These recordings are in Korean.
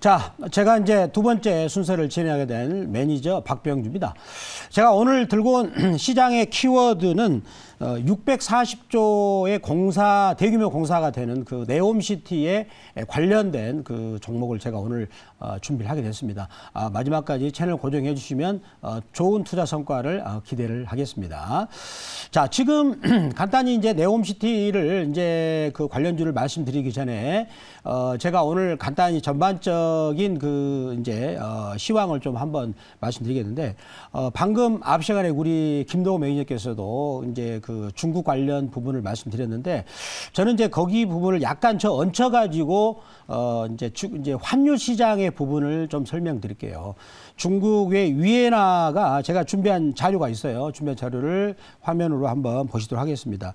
자, 제가 이제 두 번째 순서를 진행하게 된 매니저 박병주입니다. 제가 오늘 들고 온 시장의 키워드는 640조의 어, 공사, 대규모 공사가 되는 그 네옴시티에 관련된 그 종목을 제가 오늘 어, 준비를 하게 됐습니다. 아, 마지막까지 채널 고정해 주시면 어, 좋은 투자 성과를 기대를 하겠습니다. 자, 지금 간단히 이제 네옴시티를 이제 그 관련주를 말씀드리기 전에 제가 오늘 간단히 전반적 전반적인 그 이제 어, 시황을 좀 한번 말씀드리겠는데 어, 방금 앞 시간에 우리 김동호 매니저께서도 이제 그 중국 관련 부분을 말씀드렸는데 저는 이제 거기 부분을 약간 저 얹혀 가지고 어, 이제 주, 이제 환율 시장의 부분을 좀 설명드릴게요. 중국의 위에나가 제가 준비한 자료가 있어요. 준비한 자료를 화면으로 한번 보시도록 하겠습니다.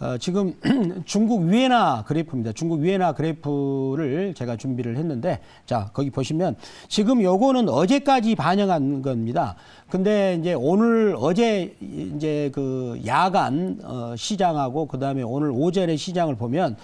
어, 지금 중국 위에나 그래프입니다. 중국 위에나 그래프를 제가 준비를 했는데 자, 거기 보시면 지금 요거는 어제까지 반영한 겁니다. 근데 이제 오늘 어제 이제 그 야간 어, 시장하고 그다음에 오늘 오전에 시장을 보면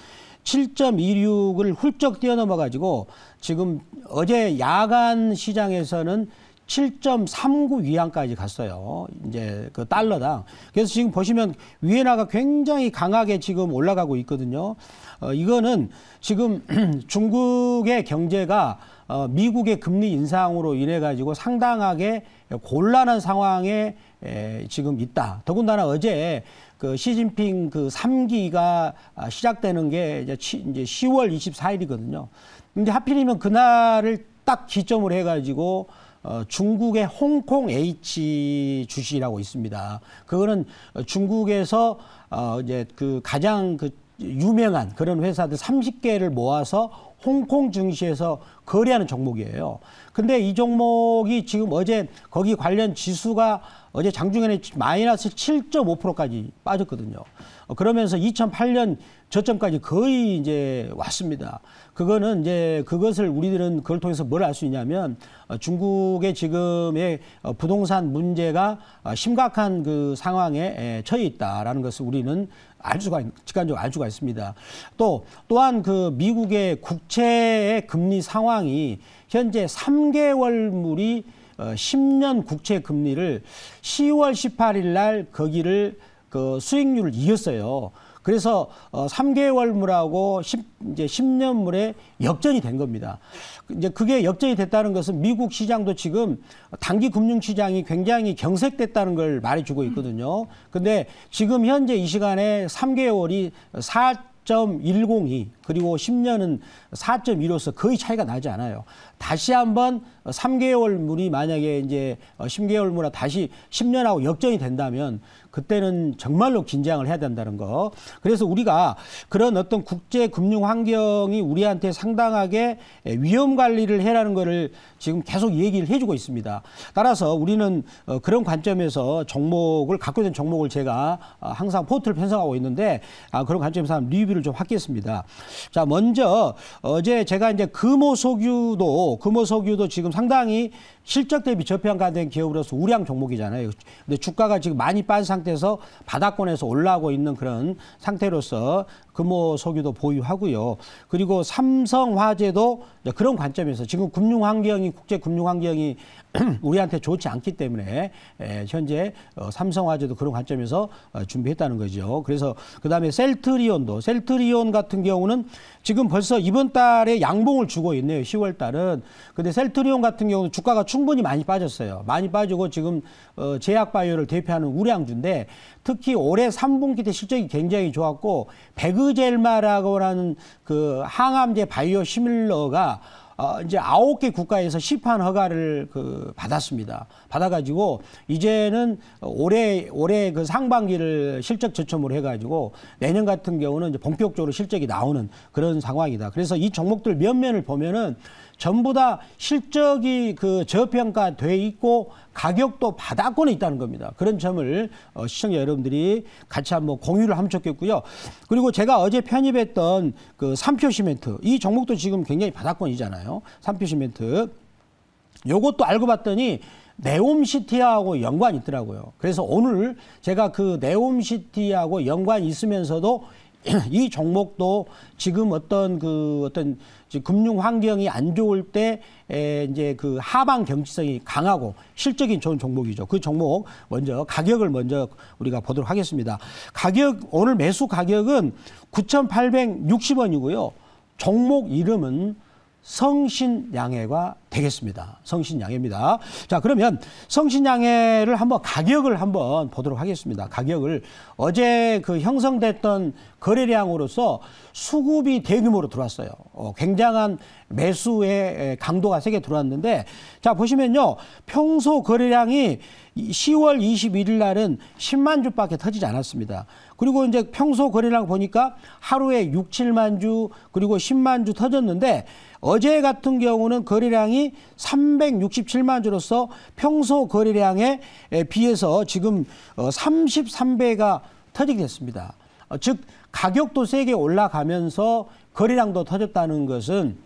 7.26을 훌쩍 뛰어넘어 가지고 지금 어제 야간 시장에서는 7.39 위안까지 갔어요. 이제 그 달러당. 그래서 지금 보시면 위엔화가 굉장히 강하게 지금 올라가고 있거든요. 어, 이거는 지금 중국의 경제가 어, 미국의 금리 인상으로 인해 가지고 상당하게 곤란한 상황에 에, 지금 있다. 더군다나 어제 그 시진핑 그 3기가 아, 시작되는 게 이제, 치, 이제 10월 24일이거든요. 근데 하필이면 그날을 딱 기점으로 해가지고 어, 중국의 홍콩 H 주식이라고 있습니다. 그거는 중국에서 어, 이제 그 가장 그 유명한 그런 회사들 30개를 모아서 홍콩 증시에서 거래하는 종목이에요. 근데 이 종목이 지금 어제 거기 관련 지수가 어제 장중에는 마이너스 7.5%까지 빠졌거든요. 어, 그러면서 2008년 저점까지 거의 이제 왔습니다. 그거는 이제 그것을 우리들은 그걸 통해서 뭘 알 수 있냐면 어, 중국의 지금의 어, 부동산 문제가 심각한 그 상황에 처해 있다라는 것을 우리는 알 수가 직관적으로 알 수가 있습니다. 또 또한 그 미국의 국채 국채의 금리 상황이 현재 3개월물이 10년 어, 국채 금리를 10월 18일 날 거기를 그 수익률을 이겼어요. 그래서 3개월물하고 어, 10, 이제 10년물에 역전이 된 겁니다. 이제 그게 역전이 됐다는 것은 미국 시장도 지금 단기 금융 시장이 굉장히 경색됐다는 걸 말해주고 있거든요. 근데 지금 현재 이 시간에 3개월이 4 4.102 그리고 10년은 4 1로서 거의 차이가 나지 않아요. 다시 한번 3개월물이 만약에 이제 10개월물이 다시 10년하고 역전이 된다면 그때는 정말로 긴장을 해야 된다는 거. 그래서 우리가 그런 어떤 국제 금융 환경이 우리한테 상당하게 위험 관리를 해라는 거를 지금 계속 얘기를 해주고 있습니다. 따라서 우리는 어, 그런 관점에서 종목을 갖고 있는 종목을 제가 어, 항상 포트를 편성하고 있는데 아, 그런 관점에서 리뷰를 의미를 좀 확겠습니다. 자, 먼저 어제 제가 이제 금호석유도 금호석유도 지금 상당히 실적 대비 저평가된 기업으로서 우량 종목이잖아요. 근데 주가가 지금 많이 빠빤 상태에서 바닥권에서 올라오고 있는 그런 상태로서 금호 석유도 보유하고요. 그리고 삼성화재도 그런 관점에서 지금 금융 환경이 국제 금융 환경이 우리한테 좋지 않기 때문에 예, 현재 어, 삼성화재도 그런 관점에서 어, 준비했다는 거죠. 그래서 그다음에 셀트리온도 셀트리온 같은 경우는 지금 벌써 이번 달에 양봉을 주고 있네요. 10월 달은. 근데 셀트리온 같은 경우는 주가가 충분히 많이 빠졌어요. 많이 빠지고 지금 어, 제약바이오를 대표하는 우량주인데 특히 올해 3분기 때 실적이 굉장히 좋았고 베그젤마라고 하는 그 항암제 바이오 시밀러가 어, 이제 아홉 개 국가에서 시판 허가를 그 받았습니다. 받아가지고 이제는 올해 올해 그 상반기를 실적 저점으로 해가지고 내년 같은 경우는 이제 본격적으로 실적이 나오는 그런 상황이다. 그래서 이 종목들 면 면을 보면은 전부 다 실적이 그 저평가돼 있고 가격도 바닥권에 있다는 겁니다. 그런 점을 어, 시청자 여러분들이 같이 한번 공유를 하면 좋겠고요. 그리고 제가 어제 편입했던 그 3표 시멘트 이 종목도 지금 굉장히 바닥권이잖아요. 3표 시멘트 요것도 알고 봤더니 네옴시티하고 연관이 있더라고요. 그래서 오늘 제가 그 네옴시티하고 연관이 있으면서도 이 종목도 지금 어떤 그 어떤 금융 환경이 안 좋을 때 이제 그 하방 경직성이 강하고 실적인 좋은 종목이죠. 그 종목 먼저 가격을 먼저 우리가 보도록 하겠습니다. 가격 오늘 매수 가격은 9,860원이고요. 종목 이름은 성신양해가 되겠습니다. 성신양해입니다. 자, 그러면 성신양해를 한번 가격을 한번 보도록 하겠습니다. 가격을 어제 그 형성됐던 거래량으로서 수급이 대규모로 들어왔어요. 어, 굉장한 매수의 강도가 세게 들어왔는데 자, 보시면요. 평소 거래량이 10월 21일 날은 10만 주밖에 터지지 않았습니다. 그리고 이제 평소 거래량 보니까 하루에 6, 7만 주 그리고 10만 주 터졌는데 어제 같은 경우는 거래량이 거래량이 367만 주로서 평소 거래량에 비해서 지금 33배가 어, 터지게 됐습니다. 어, 즉 가격도 세게 올라가면서 거래량도 터졌다는 것은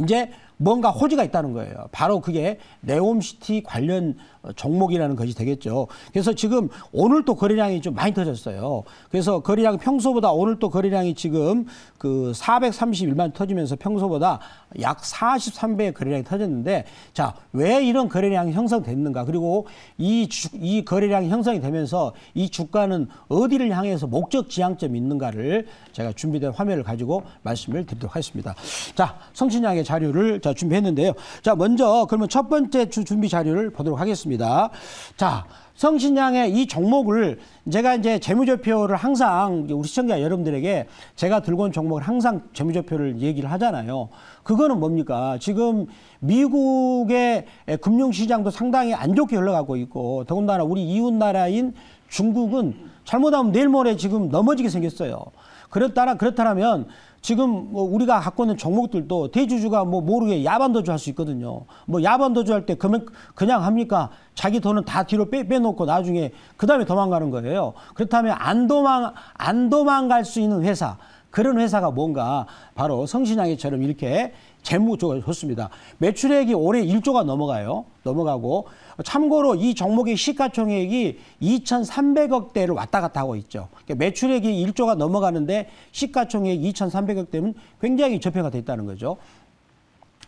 이제 뭔가 호지가 있다는 거예요. 바로 그게 네옴시티 관련 종목이라는 것이 되겠죠. 그래서 지금 오늘 또 거래량이 좀 많이 터졌어요. 그래서 거래량 평소보다 오늘 또 거래량이 지금 그 431만 터지면서 평소보다 약 43배의 거래량이 터졌는데 자, 왜 이런 거래량이 형성됐는가? 그리고 이, 주, 이 거래량이 형성이 되면서 이 주가는 어디를 향해서 목적 지향점이 있는가를 제가 준비된 화면을 가지고 말씀을 드리도록 하겠습니다. 자, 성신양의 자료를 자, 준비했는데요. 자, 먼저 그러면 첫 번째 주 준비 자료를 보도록 하겠습니다. 자, 성신양의 이 종목을 제가 이제 재무제표를 항상 우리 시청자 여러분들에게 제가 들고 온 종목을 항상 재무제표를 얘기를 하잖아요. 그거는 뭡니까? 지금 미국의 금융시장도 상당히 안 좋게 흘러가고 있고 더군다나 우리 이웃나라인 중국은 잘못하면 내일 모레 지금 넘어지게 생겼어요. 그렇다라 그렇다면 지금 뭐 우리가 갖고 있는 종목들도 대주주가 뭐 모르게 야반도주 할 수 있거든요. 뭐 야반도주 할때 그러면 그냥 합니까? 자기 돈은 다 뒤로 빼, 빼놓고 나중에 그 다음에 도망가는 거예요. 그렇다면 안 도망, 안 도망갈 수 있는 회사. 그런 회사가 뭔가 바로 성신양이처럼 이렇게 재무조가 좋습니다. 매출액이 올해 1조가 넘어가요. 넘어가고 참고로 이 종목의 시가총액이 2,300억대를 왔다 갔다 하고 있죠. 그러니까 매출액이 1조가 넘어가는데 시가총액 2,300억대면 굉장히 저평가 됐다는 거죠.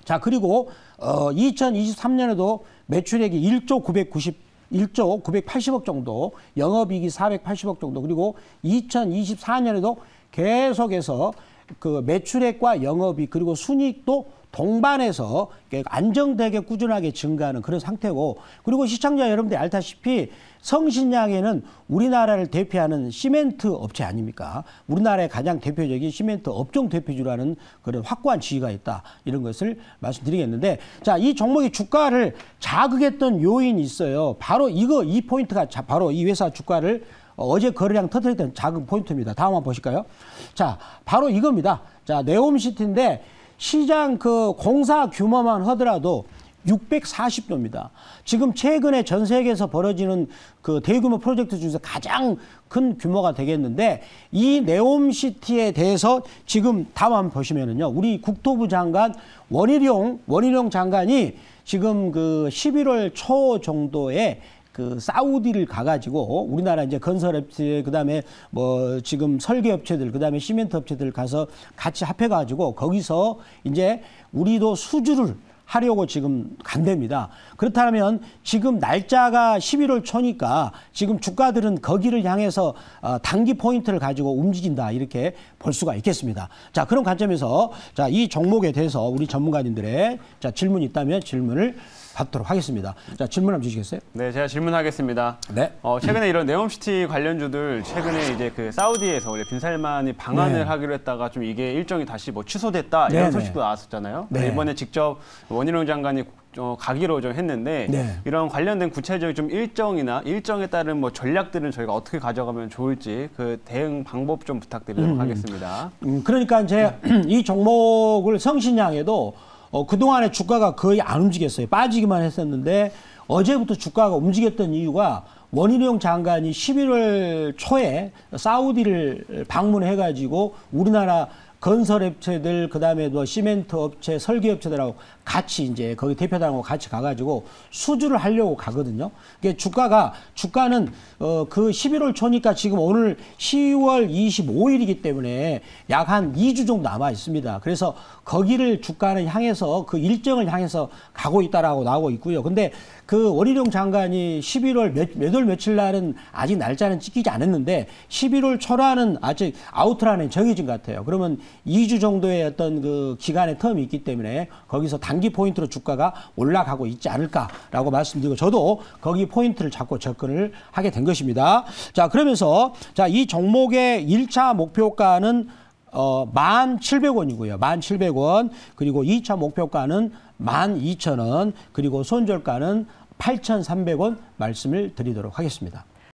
자 그리고 어 2023년에도 매출액이 1조 990 1조 980억 정도, 영업이익이 480억 정도, 그리고 2024년에도 계속해서 그 매출액과 영업이 그리고 순이익도 동반해서 안정되게 꾸준하게 증가하는 그런 상태고 그리고 시청자 여러분들 알다시피 성신양에는 우리나라를 대표하는 시멘트 업체 아닙니까? 우리나라의 가장 대표적인 시멘트 업종 대표주라는 그런 확고한 지위가 있다. 이런 것을 말씀드리겠는데 자, 이 종목의 주가를 자극했던 요인이 있어요. 바로 이거 이 포인트가 자, 바로 이 회사 주가를 어, 어제 거래량 터뜨렸던 작은 포인트입니다. 다음 한번 보실까요? 자, 바로 이겁니다. 자, 네옴시티인데 시장 그 공사 규모만 하더라도 640조입니다. 지금 최근에 전 세계에서 벌어지는 그 대규모 프로젝트 중에서 가장 큰 규모가 되겠는데 이 네옴시티에 대해서 지금 다음 한번 보시면은요. 우리 국토부 장관 원희룡 원희룡 장관이 지금 그 11월 초 정도에 그 사우디를 가가지고 우리나라 이제 건설업체 그다음에 뭐 지금 설계업체들 그다음에 시멘트 업체들 가서 같이 합해가지고 거기서 이제 우리도 수주를 하려고 지금 간답니다. 그렇다면 지금 날짜가 11월 초니까 지금 주가들은 거기를 향해서 어, 단기 포인트를 가지고 움직인다 이렇게 볼 수가 있겠습니다. 자 그런 관점에서 자 이 종목에 대해서 우리 전문가님들의 자 질문이 있다면 질문을 받도록 하겠습니다. 자, 질문 한번 주시겠어요? 네, 제가 질문하겠습니다. 네. 어, 최근에 이런 네옴시티 관련주들 최근에 이제 그 사우디에서 원래 빈살만이 방한을 네. 하기로 했다가 좀 이게 일정이 다시 뭐 취소됐다 이런 소식도 나왔었잖아요. 네. 이번에 직접 원희룡 장관이 어, 가기로 좀 했는데 네. 이런 관련된 구체적인 좀 일정이나 일정에 따른 뭐 전략들은 저희가 어떻게 가져가면 좋을지 그 대응 방법 좀 부탁드리도록 음. 하겠습니다. 음, 그러니까 이제 이 종목을 성신양에도 어, 그동안에 주가가 거의 안 움직였어요. 빠지기만 했었는데 어제부터 주가가 움직였던 이유가 원희룡 장관이 11월 초에 사우디를 방문해가지고 우리나라 건설 업체들 그다음에 뭐 시멘트 업체, 설계 업체들하고 같이 이제 거기 대표단하고 같이 가 가지고 수주를 하려고 가거든요. 그게 주가가 주가는 어그 11월 초니까 지금 오늘 10월 25일이기 때문에 약 한 2주 정도 남아 있습니다. 그래서 거기를 주가는 향해서 그 일정을 향해서 가고 있다라고 나오고 있고요. 근데 그 원희룡 장관이 11월 몇, 몇월 며칠 날은 아직 날짜는 찍히지 않았는데 11월 초라는 아직 아웃라는 정해진 것 같아요. 그러면 2주 정도의 어떤 그 기간의 텀이 있기 때문에 거기서 단기 포인트로 주가가 올라가고 있지 않을까라고 말씀드리고 저도 거기 포인트를 잡고 접근을 하게 된 것입니다. 자, 그러면서 자, 이 종목의 1차 목표가는 어, 1,700원이고요. 1,700원. 그리고 2차 목표가는 12,000원. 그리고 손절가는 8,300원 말씀을 드리도록 하겠습니다.